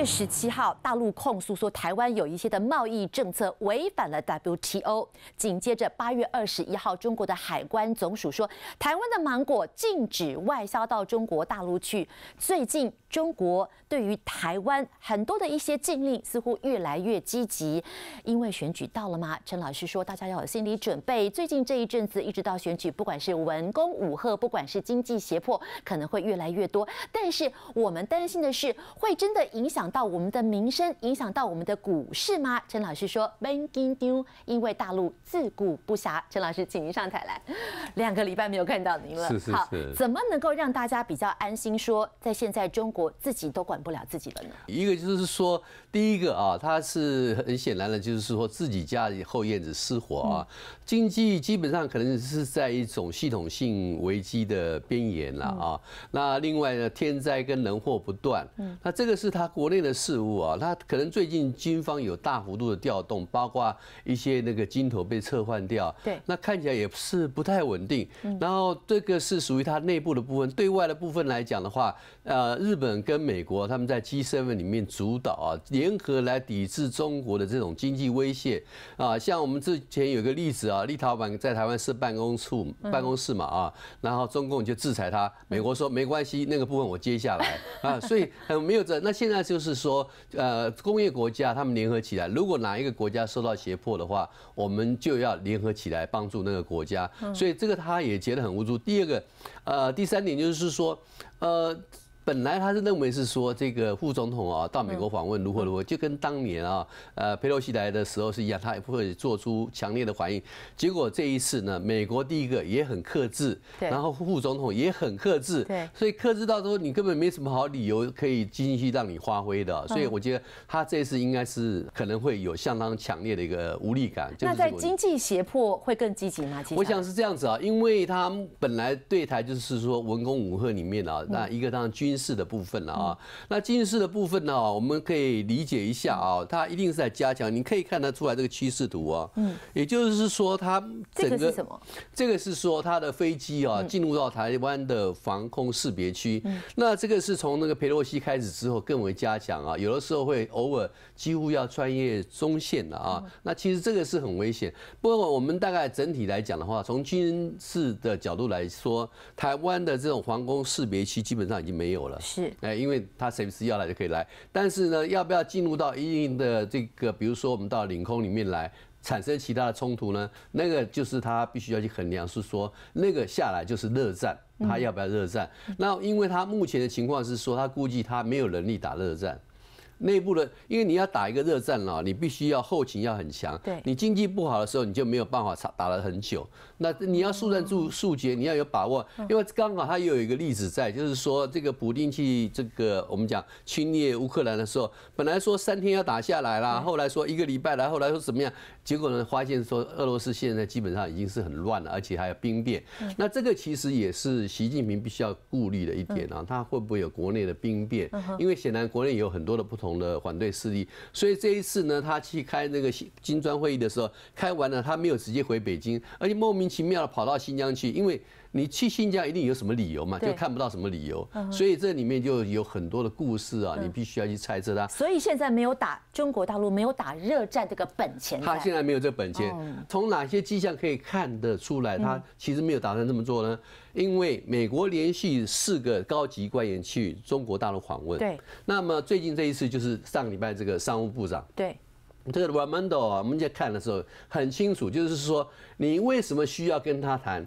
月十七号，大陆控诉说台湾有一些的贸易政策违反了 WTO。紧接着，八月二十一号，中国的海关总署说，台湾的芒果禁止外销到中国大陆去。最近。中国对于台湾很多的一些禁令似乎越来越积极，因为选举到了吗？陈老师说，大家要有心理准备。最近这一阵子一直到选举，不管是文攻武赫，不管是经济胁迫，可能会越来越多。但是我们担心的是，会真的影响到我们的民生，影响到我们的股市吗？陈老师说 b a n k i n g 因为大陆自顾不暇。陈老师，请您上台来，两个礼拜没有看到您了。是是是。好，怎么能够让大家比较安心？说在现在中国。我自己都管不了自己了呢。一个就是说，第一个啊，他是很显然的，就是说自己家后院子失火啊，经济基本上可能是在一种系统性危机的边缘了啊。那另外呢，天灾跟人祸不断，嗯，那这个是他国内的事物啊，他可能最近军方有大幅度的调动，包括一些那个金头被撤换掉，对，那看起来也是不太稳定。嗯、然后这个是属于他内部的部分，对外的部分来讲的话，呃，日本。跟美国他们在 G7 里面主导啊，联合来抵制中国的这种经济威胁啊。像我们之前有一个例子啊，立陶宛在台湾设办公处办公室嘛啊，然后中共就制裁他，美国说没关系，那个部分我接下来啊，所以很没有这。那现在就是说，呃，工业国家他们联合起来，如果哪一个国家受到胁迫的话，我们就要联合起来帮助那个国家。所以这个他也觉得很无助。第二个，呃，第三点就是说，呃。本来他是认为是说这个副总统啊到美国访问如何如何，就跟当年啊呃佩洛西来的时候是一样，他也不会做出强烈的反应。结果这一次呢，美国第一个也很克制，然后副总统也很克制，对，所以克制到说你根本没什么好理由可以继续让你发挥的。所以我觉得他这次应该是可能会有相当强烈的一个无力感。那在经济胁迫会更积极吗？我想是这样子啊，因为他本来对台就是说文攻武赫里面啊，那一个当军。事的部分了啊，那军事的部分呢，我们可以理解一下啊，它一定是在加强。你可以看得出来这个趋势图啊，嗯，也就是说它整个是什么？这个是说它的飞机啊进入到台湾的防空识别区。那这个是从那个佩洛西开始之后更为加强啊，有的时候会偶尔几乎要穿越中线了啊。那其实这个是很危险。不过我们大概整体来讲的话，从军事的角度来说，台湾的这种防空识别区基本上已经没有。是，哎，因为他随时要来就可以来，但是呢，要不要进入到一定的这个，比如说我们到领空里面来，产生其他的冲突呢？那个就是他必须要去衡量，是说那个下来就是热战，他要不要热战？那因为他目前的情况是说，他估计他没有能力打热战。内部的，因为你要打一个热战了，你必须要后勤要很强。对，你经济不好的时候，你就没有办法打打了很久。那你要速战速速决，你要有把握。因为刚好他又有一个例子在，就是说这个普丁去这个我们讲侵略乌克兰的时候，本来说三天要打下来啦，后来说一个礼拜来，后来说怎么样？结果呢，发现说俄罗斯现在基本上已经是很乱了，而且还有兵变。那这个其实也是习近平必须要顾虑的一点啊，他会不会有国内的兵变？因为显然国内有很多的不同。的反对势力，所以这一次呢，他去开那个金砖会议的时候，开完了，他没有直接回北京，而且莫名其妙的跑到新疆去，因为。你去新疆一定有什么理由嘛？就看不到什么理由，所以这里面就有很多的故事啊！你必须要去猜测他。所以现在没有打中国大陆，没有打热战这个本钱。他现在没有这本钱。从哪些迹象可以看得出来，他其实没有打算这么做呢？因为美国连续四个高级官员去中国大陆访问，对。那么最近这一次就是上礼拜这个商务部长，对。这个 r a m u n d o 啊，我们在看的时候很清楚，就是说你为什么需要跟他谈？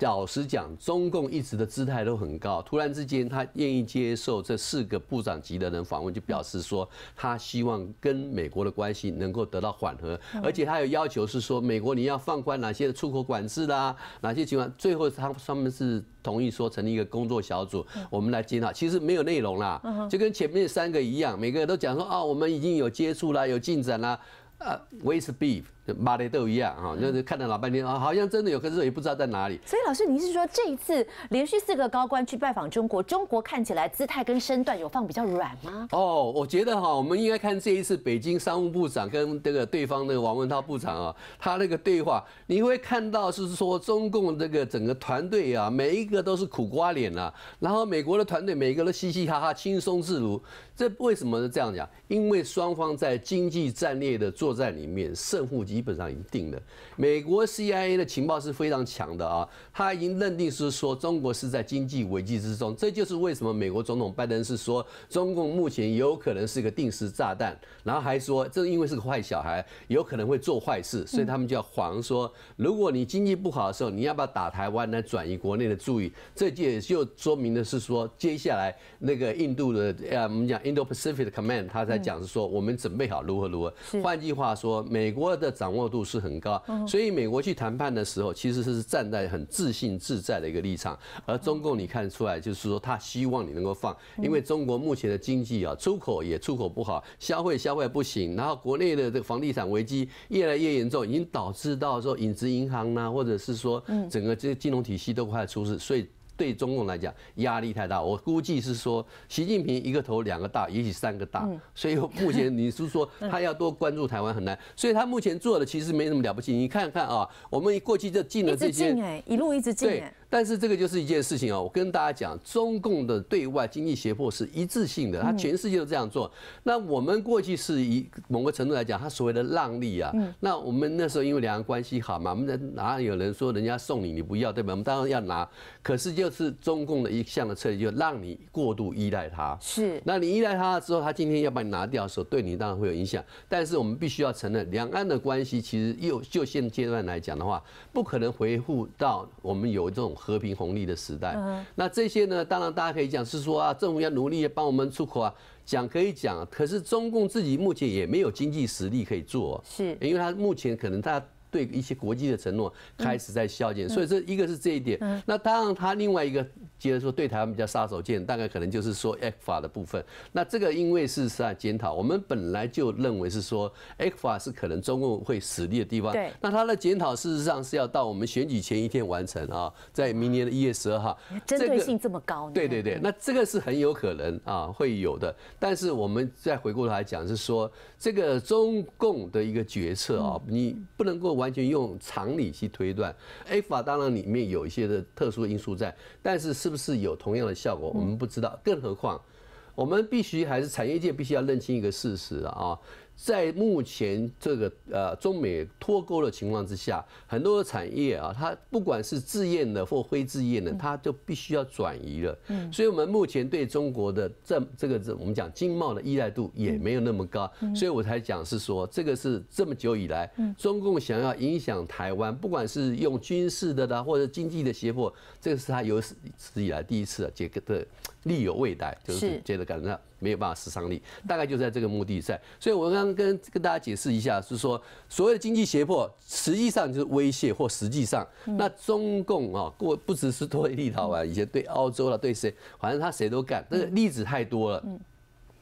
老实讲，中共一直的姿态都很高，突然之间他愿意接受这四个部长级的人访问，就表示说他希望跟美国的关系能够得到缓和，而且他有要求是说美国你要放宽哪些出口管制啦，哪些情况，最后他他们是同意说成立一个工作小组，我们来检讨。其实没有内容啦，就跟前面三个一样，每个人都讲说啊，我们已经有接触啦，有进展啦，呃，w a y be。马雷都一样啊，就看了老半天啊，好像真的有，可是也不知道在哪里。所以老师，您是说这一次连续四个高官去拜访中国，中国看起来姿态跟身段有放比较软吗？哦，我觉得哈，我们应该看这一次北京商务部长跟这个对方那个王文涛部长啊，他那个对话，你会看到是说中共这个整个团队啊，每一个都是苦瓜脸啊，然后美国的团队，每个都嘻嘻哈哈，轻松自如。这为什么是这样讲？因为双方在经济战略的作战里面，胜负。基本上已经定了。美国 CIA 的情报是非常强的啊，他已经认定是说中国是在经济危机之中，这就是为什么美国总统拜登是说中共目前有可能是一个定时炸弹，然后还说这因为是个坏小孩，有可能会做坏事，所以他们就要谎说，如果你经济不好的时候，你要不要打台湾来转移国内的注意？这也就说明的是说，接下来那个印度的，呃，我们讲 Indo-Pacific Command，他在讲是说我们准备好如何如何。换句话说，美国的。掌握度是很高，所以美国去谈判的时候，其实是站在很自信自在的一个立场。而中共你看出来，就是说他希望你能够放，因为中国目前的经济啊，出口也出口不好，消费消费不行，然后国内的这个房地产危机越来越严重，已经导致到说影子银行呢，或者是说整个这些金融体系都快出事，所以。对中共来讲压力太大，我估计是说习近平一个头两个大，也许三个大，所以目前你是说 他要多关注台湾很难，所以他目前做的其实没什么了不起。你看看啊，我们一过去就进了这些，一路一直进。但是这个就是一件事情啊，我跟大家讲，中共的对外经济胁迫是一致性的，他全世界都这样做。那我们过去是以某个程度来讲，他所谓的让利啊，那我们那时候因为两岸关系好嘛，我们哪有人说人家送你你不要对吧？我们当然要拿。可是就是中共的一项的策略，就让你过度依赖他。是，那你依赖他了之后，他今天要把你拿掉的时候，对你当然会有影响。但是我们必须要承认，两岸的关系其实又就现阶段来讲的话，不可能回复到我们有这种。和平红利的时代，那这些呢？当然大家可以讲是说啊，政府要努力帮我们出口啊，讲可以讲，可是中共自己目前也没有经济实力可以做，是因为他目前可能他。对一些国际的承诺开始在削减，所以这一个是这一点。那当然，他另外一个，接着说对台湾比较杀手锏，大概可能就是说 a c 法的部分。那这个因为事实上检讨，我们本来就认为是说 a c 法是可能中共会死力的地方。对。那他的检讨事实上是要到我们选举前一天完成啊，在明年的一月十二号。针对性这么高，对对对，那这个是很有可能啊会有的。但是我们再回过头来讲，是说这个中共的一个决策啊，你不能够完。完全用常理去推断，A 法当然里面有一些的特殊因素在，但是是不是有同样的效果，我们不知道。更何况，我们必须还是产业界必须要认清一个事实啊。在目前这个呃中美脱钩的情况之下，很多产业啊，它不管是自愿的或非自愿的，它就必须要转移了。嗯，所以，我们目前对中国的这这个我们讲经贸的依赖度也没有那么高，所以我才讲是说，这个是这么久以来，中共想要影响台湾，不管是用军事的啦或者经济的胁迫，这个是他有史以来第一次啊，这个的力有未逮，就是觉得感到。没有办法杀伤力，大概就在这个目的在，所以我刚刚跟跟大家解释一下，是说所谓的经济胁迫，实际上就是威胁或实际上，那中共啊，过不只是对立陶宛，以前对澳洲了，对谁，反正他谁都干，这个例子太多了。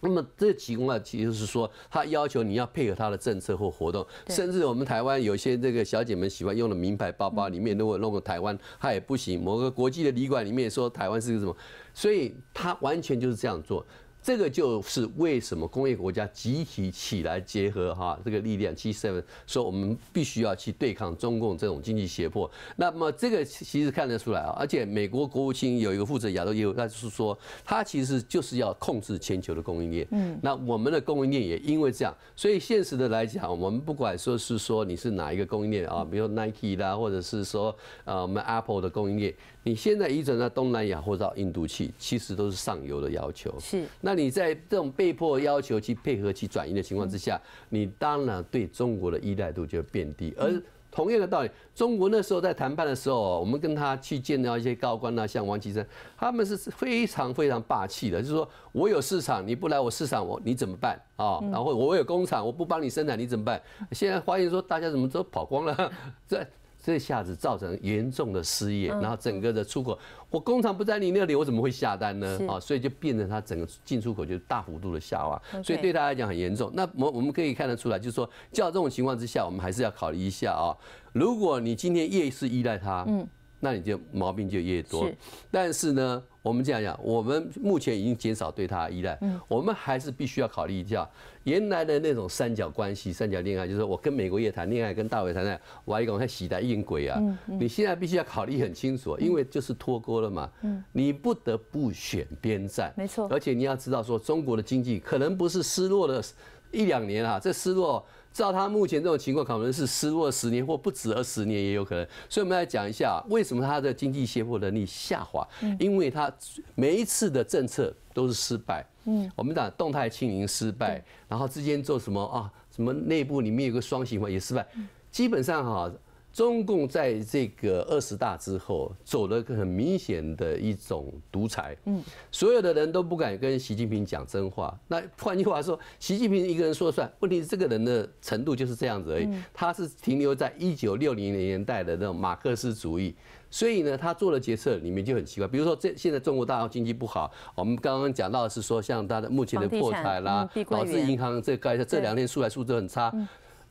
那么这提供了其实是说，他要求你要配合他的政策或活动，甚至我们台湾有些这个小姐们喜欢用的名牌包包里面如果弄个台湾，他也不行。某个国际的旅馆里面说台湾是个什么，所以他完全就是这样做。这个就是为什么工业国家集体起来结合哈这个力量，G7 说我们必须要去对抗中共这种经济胁迫。那么这个其实看得出来啊，而且美国国务卿有一个负责亚洲业务，那就是说他其实就是要控制全球的供应链。嗯，那我们的供应链也因为这样，所以现实的来讲，我们不管说是说你是哪一个供应链啊，比如 Nike 啦，或者是说呃我们 Apple 的供应链。你现在移转到东南亚或者到印度去，其实都是上游的要求。是。那你在这种被迫要求去配合去转移的情况之下，你当然对中国的依赖度就变低。而同样的道理，中国那时候在谈判的时候，我们跟他去见到一些高官啊，像王岐山，他们是非常非常霸气的，就是说我有市场，你不来我市场，我你怎么办啊？然后我有工厂，我不帮你生产，你怎么办？现在发现说，大家怎么都跑光了？在。这下子造成严重的失业，然后整个的出口，我工厂不在你那里，我怎么会下单呢？啊，所以就变成它整个进出口就大幅度的下滑，所以对他来讲很严重。那我我们可以看得出来，就是说，叫这种情况之下，我们还是要考虑一下啊。如果你今天夜市依赖他，嗯。那你就毛病就越多，但是呢，我们这样讲，我们目前已经减少对他的依赖，我们还是必须要考虑一下原来的那种三角关系、三角恋爱，就是我跟美国也谈恋爱，跟大卫谈恋爱，我一讲他喜的硬鬼啊！你现在必须要考虑很清楚，因为就是脱钩了嘛，你不得不选边站，没错，而且你要知道说，中国的经济可能不是失落了一两年啊，这失落。照他目前这种情况，可能是失落十年或不止二十年也有可能。所以，我们来讲一下为什么他的经济胁迫能力下滑，因为他每一次的政策都是失败。嗯，我们讲动态清零失败，然后之间做什么啊？什么内部里面有个双循环也失败。基本上哈。中共在这个二十大之后走了个很明显的一种独裁，嗯，所有的人都不敢跟习近平讲真话。那换句话说，习近平一个人说算。问题是这个人的程度就是这样子而已，他是停留在一九六零年代的那种马克思主义，所以呢，他做的决策里面就很奇怪。比如说，这现在中国大陆经济不好，我们刚刚讲到的是说，像他的目前的破产啦，导致银行这该这两天出来数字很差，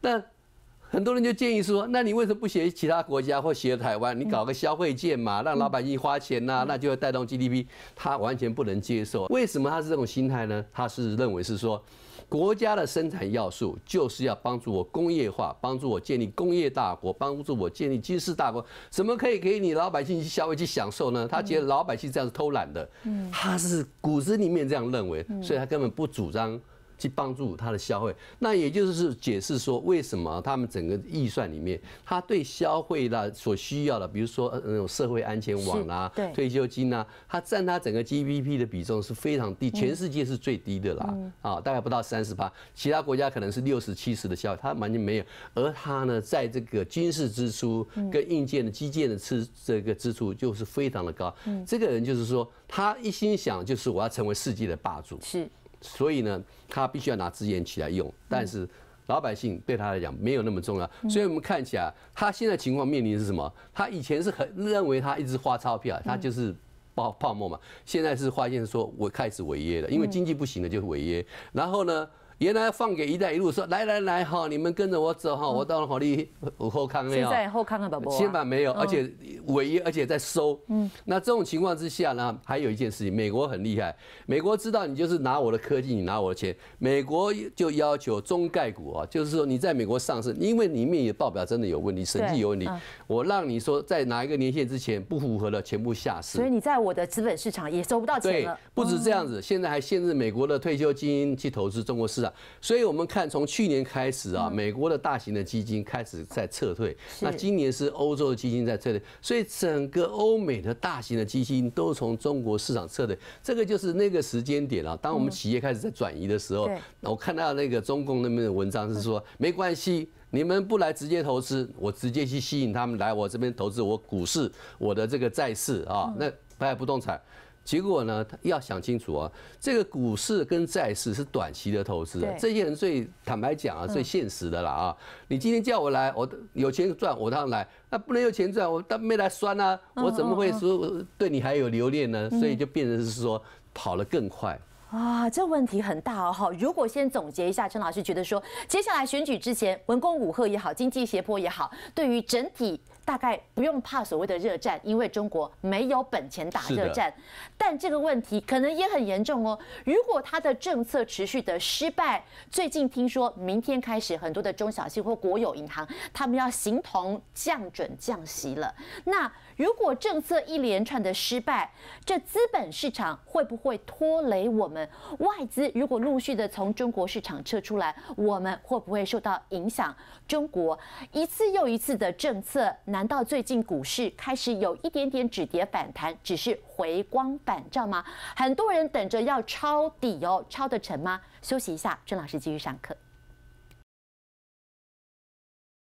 但。很多人就建议说，那你为什么不学其他国家或学台湾，你搞个消费券嘛，让老百姓花钱呐，那就会带动 GDP。他完全不能接受，为什么他是这种心态呢？他是认为是说，国家的生产要素就是要帮助我工业化，帮助我建立工业大国，帮助我建立军事大国，怎么可以给你老百姓去消费去享受呢？他觉得老百姓这样是偷懒的，嗯，他是骨子里面这样认为，所以他根本不主张。去帮助他的消费，那也就是解释说，为什么他们整个预算里面，他对消费的所需要的，比如说那种社会安全网啦、退休金呐，它占他整个 GDP 的比重是非常低，全世界是最低的啦，啊，大概不到三十八，其他国家可能是六十、七十的消费，他完全没有，而他呢，在这个军事支出跟硬件的基建的支这个支出就是非常的高，嗯，这个人就是说，他一心想就是我要成为世界的霸主，是。所以呢，他必须要拿资源起来用，但是老百姓对他来讲没有那么重要，所以我们看起来他现在情况面临的是什么？他以前是很认为他一直花钞票他就是泡泡沫嘛，现在是发现说我开始违约了，因为经济不行了就违约，然后呢？原来放给“一带一路”说来来来哈，你们跟着我走哈，我到好利后康了现在后康了，宝宝。现在没有，而且违约，而且在收。嗯，那这种情况之下呢，还有一件事情，美国很厉害，美国知道你就是拿我的科技，你拿我的钱，美国就要求中概股啊，就是说你在美国上市，因为里面也报表真的有问题，审计有问题，我让你说在哪一个年限之前不符合了，全部下市。所以你在我的资本市场也收不到钱了。不止这样子，现在还限制美国的退休基金去投资中国市场。所以，我们看从去年开始啊，美国的大型的基金开始在撤退。那今年是欧洲的基金在撤退，所以整个欧美的大型的基金都从中国市场撤退。这个就是那个时间点了。当我们企业开始在转移的时候，我看到那个中共那边的文章是说，没关系，你们不来直接投资，我直接去吸引他们来我这边投资。我股市、我的这个债市啊，那卖不动产。结果呢？要想清楚啊，这个股市跟债市是短期的投资啊。这些人最坦白讲啊，最现实的啦啊。你今天叫我来，我有钱赚，我当然来；那不能有钱赚，我但没来酸啊。我怎么会说对你还有留恋呢？所以就变成是说跑得更快啊。这问题很大哦哈。如果先总结一下，陈老师觉得说，接下来选举之前，文攻武赫也好，经济斜坡也好，对于整体。大概不用怕所谓的热战，因为中国没有本钱打热战。但这个问题可能也很严重哦。如果他的政策持续的失败，最近听说明天开始很多的中小企或国有银行，他们要形同降准降息了。那如果政策一连串的失败，这资本市场会不会拖累我们？外资如果陆续的从中国市场撤出来，我们会不会受到影响？中国一次又一次的政策，难道最近股市开始有一点点止跌反弹，只是回光返照吗？很多人等着要抄底哦，抄得成吗？休息一下，郑老师继续上课。